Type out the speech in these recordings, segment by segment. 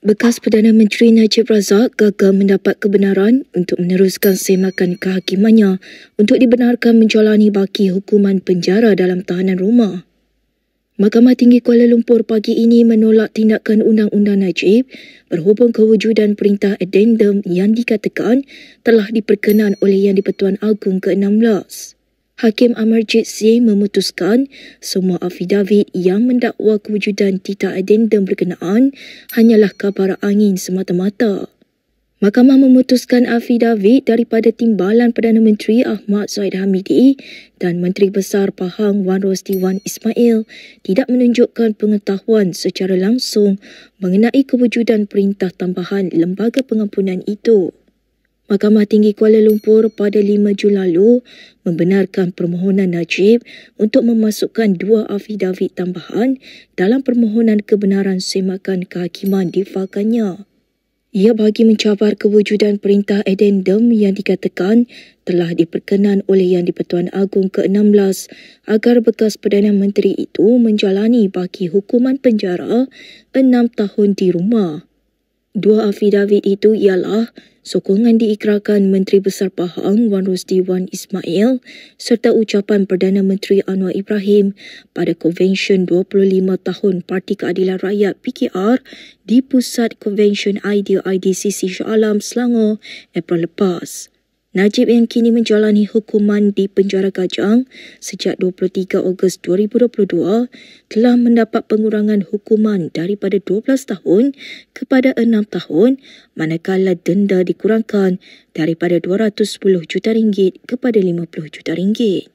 Bekas Perdana Menteri Najib Razak gagal mendapat kebenaran untuk meneruskan semakan kehakimannya untuk dibenarkan menjalani baki hukuman penjara dalam tahanan rumah. Mahkamah Tinggi Kuala Lumpur pagi ini menolak tindakan undang-undang Najib berhubung kewujudan perintah addendum yang dikatakan telah diperkenan oleh Yang di-Pertuan Agung ke-16. Hakim Amarjit Singh memutuskan semua afidavit yang mendakwa kewujudan titah addendum berkenaan hanyalah kabar angin semata-mata. Mahkamah memutuskan afidavit daripada Timbalan Perdana Menteri Ahmad Zahid Hamidi dan Menteri Besar Pahang Wan Rosti Wan Ismail tidak menunjukkan pengetahuan secara langsung mengenai kewujudan perintah tambahan lembaga pengampunan itu. Mahkamah Tinggi Kuala Lumpur pada 5 Jun lalu membenarkan permohonan Najib untuk memasukkan dua afidavit tambahan dalam permohonan kebenaran semakan kehakiman fakanya. Ia bagi mencabar kewujudan perintah edendum yang dikatakan telah diperkenan oleh Yang di-Pertuan Agong ke-16 agar bekas Perdana Menteri itu menjalani baki hukuman penjara enam tahun di rumah. Dua afidavit itu ialah sokongan diikrarkan Menteri Besar Pahang Wan Rosdi Wan Ismail serta ucapan Perdana Menteri Anwar Ibrahim pada Konvensyen 25 Tahun Parti Keadilan Rakyat PKR di Pusat Konvensyen Idea IDCC Shah Alam Selangor April lepas. Najib yang kini menjalani hukuman di penjara Gajang sejak 23 Ogos 2022 telah mendapat pengurangan hukuman daripada 12 tahun kepada 6 tahun manakala denda dikurangkan daripada 210 juta ringgit kepada 50 juta ringgit.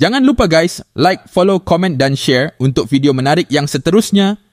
Jangan lupa guys, like, follow, komen dan share untuk video menarik yang seterusnya.